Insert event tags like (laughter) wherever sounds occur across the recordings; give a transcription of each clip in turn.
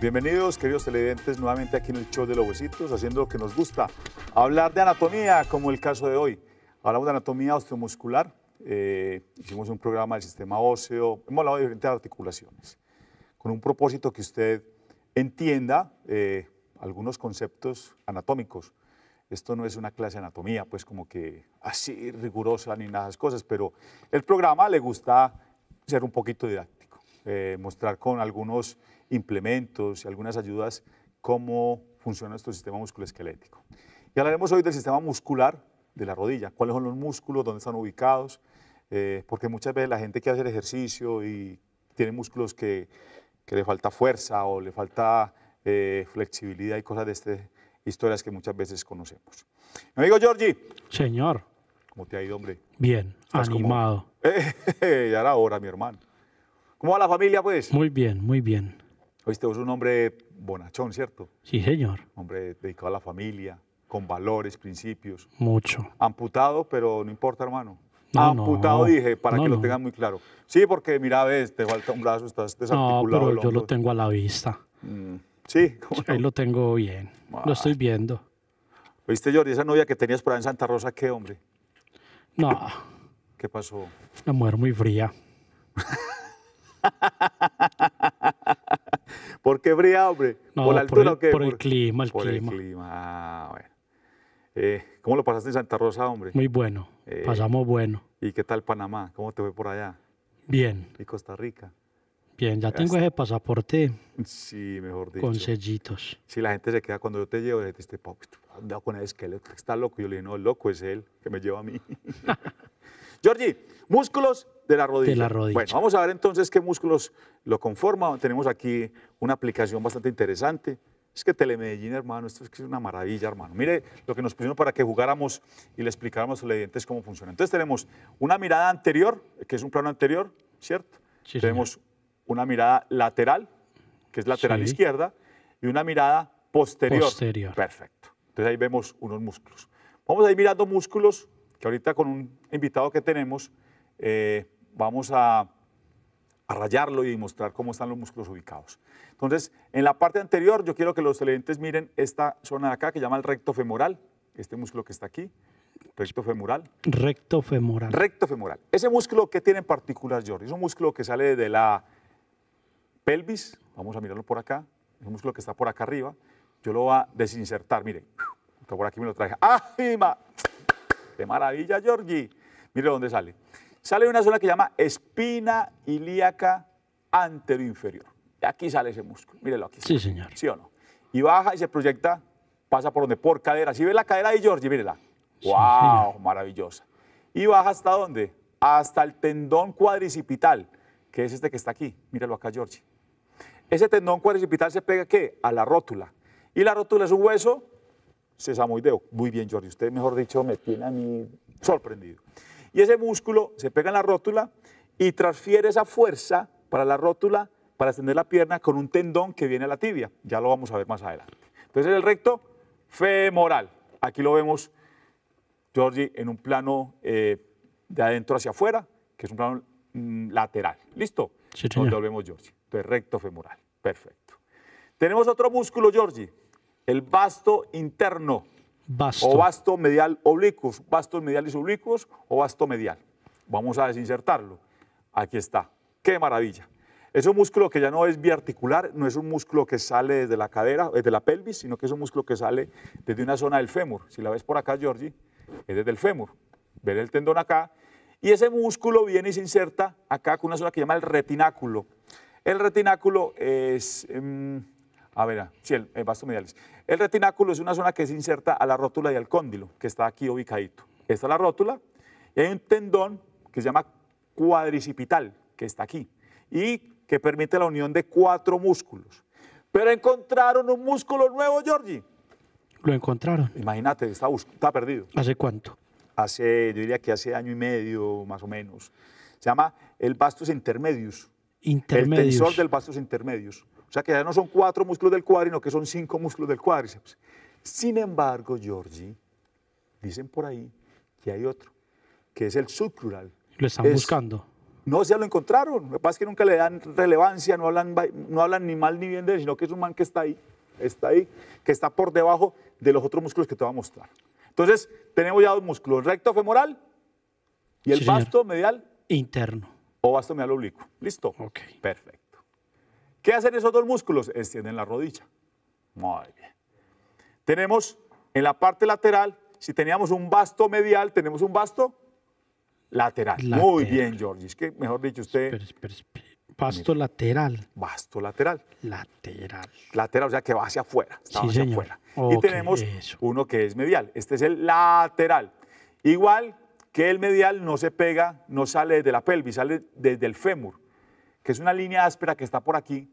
Bienvenidos, queridos televidentes, nuevamente aquí en el show de los huesitos, haciendo lo que nos gusta, hablar de anatomía, como el caso de hoy. Hablamos de anatomía osteomuscular, eh, hicimos un programa del sistema óseo, hemos hablado de diferentes articulaciones, con un propósito que usted entienda eh, algunos conceptos anatómicos. Esto no es una clase de anatomía, pues como que así rigurosa ni nada de esas cosas, pero el programa le gusta ser un poquito didáctico, eh, mostrar con algunos implementos y algunas ayudas cómo funciona nuestro sistema musculoesquelético. Y hablaremos hoy del sistema muscular de la rodilla, cuáles son los músculos, dónde están ubicados, eh, porque muchas veces la gente que hacer ejercicio y tiene músculos que, le falta fuerza o le falta eh, flexibilidad y cosas de estas historias que muchas veces conocemos. amigo Giorgi. Señor. ¿Cómo te ha ido, hombre? Bien, animado. (laughs) ya era hora, mi hermano. ¿Cómo va la familia, pues? Muy bien, muy bien. Viste, vos un hombre bonachón, ¿cierto? Sí, señor. Hombre dedicado a la familia, con valores, principios. Mucho. Amputado, pero no importa, hermano. Amputado, dije, para que lo tengan muy claro. Sí, porque mira, ves, te falta un brazo, estás desarticulado. No, pero yo lo tengo a la vista. Mm. sí. lo tengo bien, lo estoy viendo. ¿Viste, Jordi, esa novia que tenías por ahí en Santa Rosa, qué hombre? No. ¿Qué pasó? La mujer muy fría. (laughs) ¿Por qué fría, hombre? ¿Por el, el clima, el clima. Ah, bueno. Eh, ¿Cómo lo pasaste en Santa Rosa, hombre? Muy bueno, eh, pasamos bueno. ¿Y qué tal Panamá? ¿Cómo te fue por allá? Bien. ¿Y Costa Rica? Bien, ya tengo ese pasaporte. Sí, mejor dicho. Con sellitos. Si la gente se queda cuando yo te llevo, dice, este, con el esqueleto, está loco. Yo le digo, no, loco es él, que me lleva a mí. (laughs) Georgie, músculos de la rodilla. De la rodilla. Bueno, vamos a ver entonces qué músculos lo conforman. Tenemos aquí una aplicación bastante interesante. Es que Telemedellín, hermano, esto es una maravilla, hermano. Mire lo que nos pusieron para que jugáramos y le explicáramos a los dientes cómo funciona. Entonces tenemos una mirada anterior, que es un plano anterior, ¿cierto? Sí, tenemos una mirada lateral, que es lateral izquierda, y una mirada posterior. Posterior. Perfecto. Entonces ahí vemos unos músculos. Vamos a ir mirando músculos que ahorita con un invitado que tenemos eh, vamos a, rayarlo y mostrar cómo están los músculos ubicados. Entonces, en la parte anterior yo quiero que los televidentes miren esta zona de acá que llama el recto femoral, este músculo que está aquí, recto femoral. Recto femoral. Recto femoral. Ese músculo que tiene en particular, Jordi, es un músculo que sale de la pelvis, vamos a mirarlo por acá, es un músculo que está por acá arriba, yo lo voy a desinsertar, miren. por aquí me lo traje. ¡Ay, ma! ¡Qué maravilla, Georgie! Mire dónde sale. Sale de una zona que se llama espina ilíaca anteroinferior. De aquí sale ese músculo. Mírelo aquí. Sí, señor. ¿Sí o no? Y baja y se proyecta, pasa por donde? Por cadera. Si ve la cadera de Georgie, mírela. ¡Wow! Maravillosa. Y baja hasta dónde? Hasta el tendón cuadricipital, que es este que está aquí. Míralo acá, Georgie. Ese tendón cuadricipital se pega, ¿qué? A la rótula. Y la rótula es un hueso sesamoideo. Muy bien, Jordi, usted, mejor dicho, me tiene a mí sorprendido. Y ese músculo se pega en la rótula y transfiere esa fuerza para la rótula para extender la pierna con un tendón que viene a la tibia. Ya lo vamos a ver más adelante. Entonces el recto femoral. Aquí lo vemos, Jordi, en un plano eh, de adentro hacia afuera, que es un plano mm, lateral. ¿Listo? Sí, lo lo vemos, Entonces recto femoral. Perfecto. Tenemos otro músculo, Jorge el vasto interno. O vasto medial oblicuos, vastos mediales oblicuos o vasto medial. Vamos a desinsertarlo. Aquí está. ¡Qué maravilla! Es un músculo que ya no es biarticular, no es un músculo que sale desde la cadera, desde eh, la pelvis, sino que es un músculo que sale desde una zona del fémur. Si la ves por acá, Georgie, es desde el fémur. Ver el tendón acá. Y ese músculo viene y se inserta acá con una zona que se llama el retináculo. El retináculo es... Em, a ver, sí, el, vasto eh, medialis. El retináculo es una zona que se inserta a la rótula y al cóndilo, que está aquí ubicadito. Esta es la rótula. Y hay un tendón que se llama cuadricipital, que está aquí, y que permite la unión de cuatro músculos. Pero encontraron un músculo nuevo, Georgie. Lo encontraron. Imagínate, está, está perdido. ¿Hace cuánto? Hace, yo diría que hace año y medio, más o menos. Se llama el vastus intermedius. Intermedios. El tensor del vastus intermedius. O sea que ya no son cuatro músculos del cuádriceps, sino que son cinco músculos del cuádriceps. Sin embargo, Georgie, dicen por ahí que hay otro, que es el subplural. Lo están buscando. No, ya lo encontraron. Lo que pasa es que nunca le dan relevancia, no hablan, no hablan ni mal ni bien de él, sino que es un man que está ahí, está ahí, que está por debajo de los otros músculos que te voy a mostrar. Entonces, tenemos ya dos músculos, recto femoral y el vasto medial. Interno. O vasto medial oblicuo. ¿Listo? Ok. Perfecto. ¿Qué hacen esos dos músculos? Extienden la rodilla. Muy bien. Tenemos en la parte lateral, si teníamos un basto medial, tenemos un basto lateral. Muy bien, George. Es que, mejor dicho, usted... Espera, Basto lateral. Basto lateral. Lateral. Lateral, o sea que va hacia afuera. Sí, hacia afuera. y tenemos uno que es medial. Este es el lateral. Igual que el medial no se pega, no sale de la pelvis, sale desde el fémur, que es una línea áspera que está por aquí,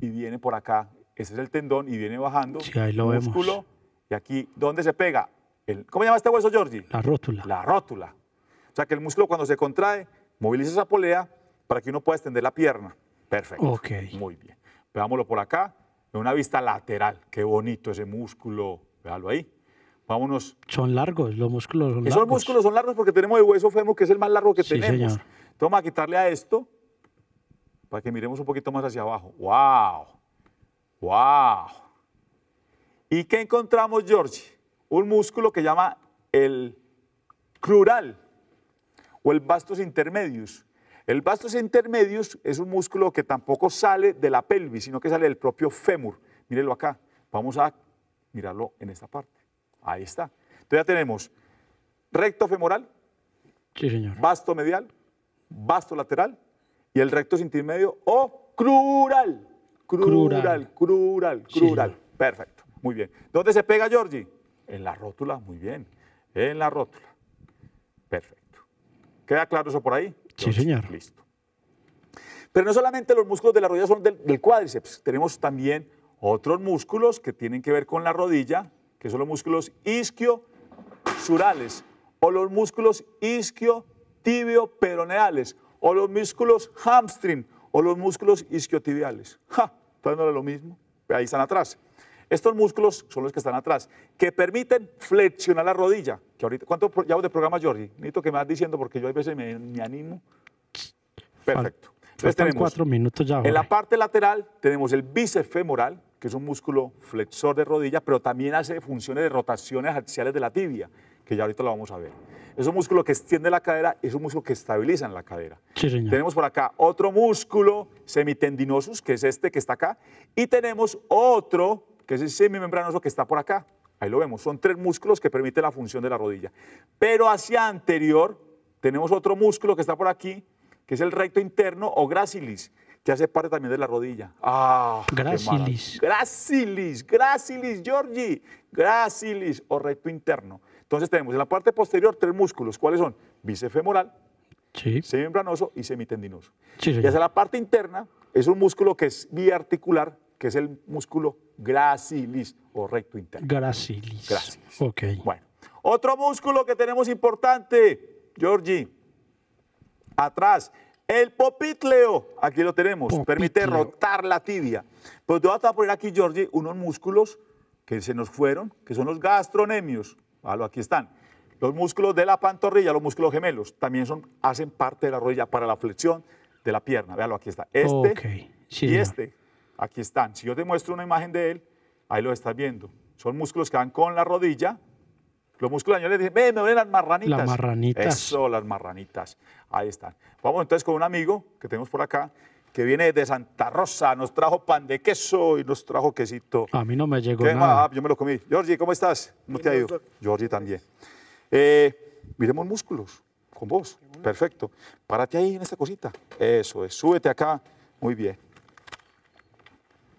y viene por acá. Ese es el tendón y viene bajando. Sí, ahí lo músculo, Y aquí, ¿dónde se pega? El, ¿Cómo se llama este hueso, Georgie? La rótula. La rótula. O sea que el músculo cuando se contrae, moviliza esa polea para que uno pueda extender la pierna. Perfecto. Ok. Muy bien. Veámoslo por acá, en una vista lateral. Qué bonito ese músculo. Véalo ahí. Vámonos. Son largos, los músculos son Esos largos. Esos músculos son largos porque tenemos el hueso fémur, que es el más largo que sí, tenemos. Señor. Entonces vamos a quitarle a esto para que miremos un poquito más hacia abajo. ¡Wow! ¡Wow! ¿Y qué encontramos, George? Un músculo que llama el crural o el vastus intermedius. El vastus intermedius es un músculo que tampoco sale de la pelvis, sino que sale del propio fémur. Mírelo acá. Vamos a mirarlo en esta parte. Ahí está. Entonces ya tenemos recto femoral, sí, señor. vasto medial, vasto lateral y el recto intermedio o crural. Crural, crural, crural. Perfecto, muy bien. ¿Dónde se pega, Georgie? En la rótula, muy bien. En la rótula. Perfecto. ¿Queda claro eso por ahí? Sí, señor. Listo. Pero no solamente los músculos de la rodilla son del, del cuádriceps, tenemos también otros músculos que tienen que ver con la rodilla, que son los músculos isquiosurales o los músculos isquio tibio peroneales o los músculos hamstring o los músculos isquiotibiales. ¡Ja! Entonces lo mismo, ahí están atrás. Estos músculos son los que están atrás, que permiten flexionar la rodilla. Que ahorita, ¿Cuánto llevamos de programa, Jordi? Necesito que me vas diciendo porque yo a veces me, animo. Perfecto. tenemos, cuatro minutos En la parte lateral tenemos el bíceps femoral, que es un músculo flexor de rodilla, pero también hace funciones de rotaciones axiales de la tibia que ya ahorita lo vamos a ver. Es un músculo que extiende la cadera es un músculo que estabiliza en la cadera. Sí, señor. Tenemos por acá otro músculo semitendinosus, que es este que está acá, y tenemos otro, que es el semimembranoso, que está por acá. Ahí lo vemos, son tres músculos que permiten la función de la rodilla. Pero hacia anterior tenemos otro músculo que está por aquí, que es el recto interno o gracilis, que hace parte también de la rodilla. Ah, gracilis. Gracilis, gracilis, Georgie. Gracilis o recto interno. Entonces tenemos en la parte posterior tres músculos. ¿Cuáles son? Bicefemoral, femoral, semimembranoso y semitendinoso. y hacia la parte interna es un músculo que es biarticular, que es el músculo gracilis o recto interno. Gracilis. Gracilis. Ok. Bueno, otro músculo que tenemos importante, Georgie, atrás, el popitleo, aquí lo tenemos, permite rotar la tibia. Pues te voy a poner aquí, Georgie, unos músculos que se nos fueron, que son los gastronemios aquí están. Los músculos de la pantorrilla, los músculos gemelos, también son, hacen parte de la rodilla para la flexión de la pierna. Véalo, aquí está. Este y este, aquí están. Si yo te muestro una imagen de él, ahí lo estás viendo. Son músculos que van con la rodilla. Los músculos le dicen, ve, me ven las marranitas. Las marranitas. Eso, las marranitas. Ahí están. Vamos entonces con un amigo que tenemos por acá que viene de Santa Rosa, nos trajo pan de queso y nos trajo quesito. A mí no me llegó nada. Ah, yo me lo comí. Georgie, ¿cómo estás? ¿Cómo te ha ido? Georgie también. Eh, miremos músculos con vos. Perfecto. Párate ahí en esta cosita. Eso es. Súbete acá. Muy bien.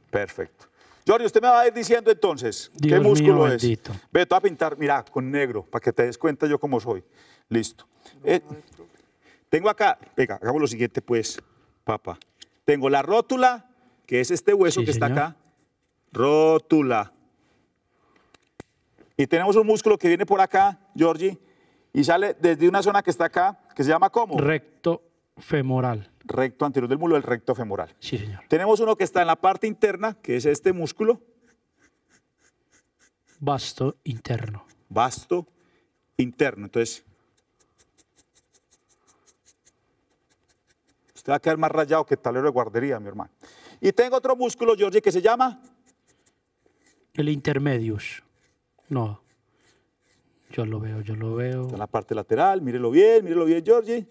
Perfecto. Jordi usted me va a ir diciendo entonces qué músculo es. Ve, te voy a pintar, mira, con negro, para que te des cuenta yo cómo soy. Listo. Eh, tengo acá, venga, hagamos lo siguiente pues, papá. Tengo la rótula, que es este hueso que está acá. Rótula. Y tenemos un músculo que viene por acá, Georgie, y sale desde una zona que está acá, que se llama ¿cómo? Recto femoral. Recto anterior del muslo, el recto femoral. Sí, señor. Tenemos uno que está en la parte interna, que es este músculo. Vasto interno. Basto interno. Entonces, Usted va a quedar más rayado que talero de guardería, mi hermano. Y tengo otro músculo, Georgie, que se llama... El intermedios. No. Yo lo veo, yo lo veo. Está en la parte lateral, mírelo bien, mírelo bien, Georgie.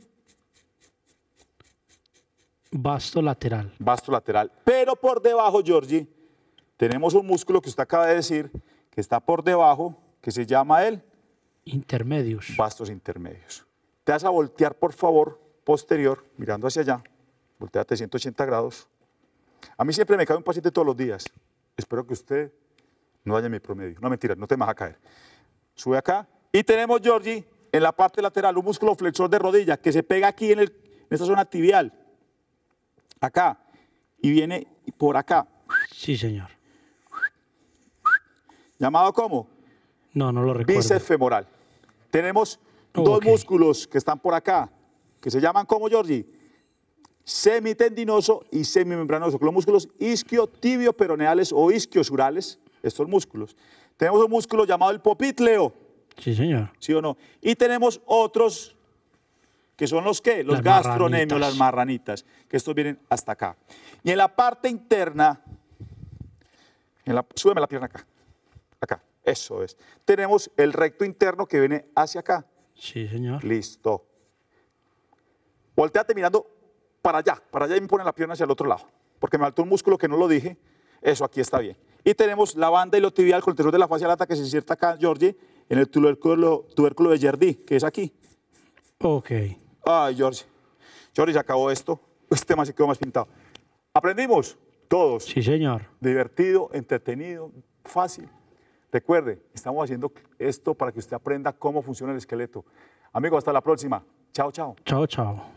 Basto lateral. Basto lateral. Pero por debajo, Georgie, tenemos un músculo que usted acaba de decir, que está por debajo, que se llama el... Intermedios. Bastos intermedios. Te vas a voltear, por favor, posterior, mirando hacia allá, voltea 180 grados. A mí siempre me cae un paciente todos los días. Espero que usted no dañe mi promedio. No, mentira, no te vas a caer. Sube acá y tenemos, Georgie, en la parte lateral un músculo flexor de rodilla que se pega aquí en, esta zona tibial. Acá. Y viene por acá. Sí, señor. ¿Llamado cómo? No, no lo recuerdo. Bíceps femoral. Tenemos dos músculos que están por acá que se llaman como georgie semitendinoso y semimembranoso, los músculos isquiotibio-peroneales o isquiosurales, estos músculos. Tenemos un músculo llamado el popitleo. Sí, señor. ¿Sí o no? Y tenemos otros que son los qué? los gastronemios, las marranitas, que estos vienen hasta acá. Y en la parte interna, en la, súbeme la pierna acá, acá, eso es. Tenemos el recto interno que viene hacia acá. Sí, señor. Listo. Volteate mirando para allá, para allá y me ponen la pierna hacia el otro lado, porque me faltó un músculo que no lo dije. Eso aquí está bien. Y tenemos la banda y tibial con el tensor de la fascia lata que se inserta acá, George, en el tubérculo, de Yerdi, que es aquí. Ok. Ay, George, George, se acabó esto. (laughs) Este tema se quedó más pintado. ¿Aprendimos? Todos. Sí, señor. Divertido, entretenido, fácil. Recuerde, estamos haciendo esto para que usted aprenda cómo funciona el esqueleto. Amigo, hasta la próxima. Chao, chao. Chao, chao.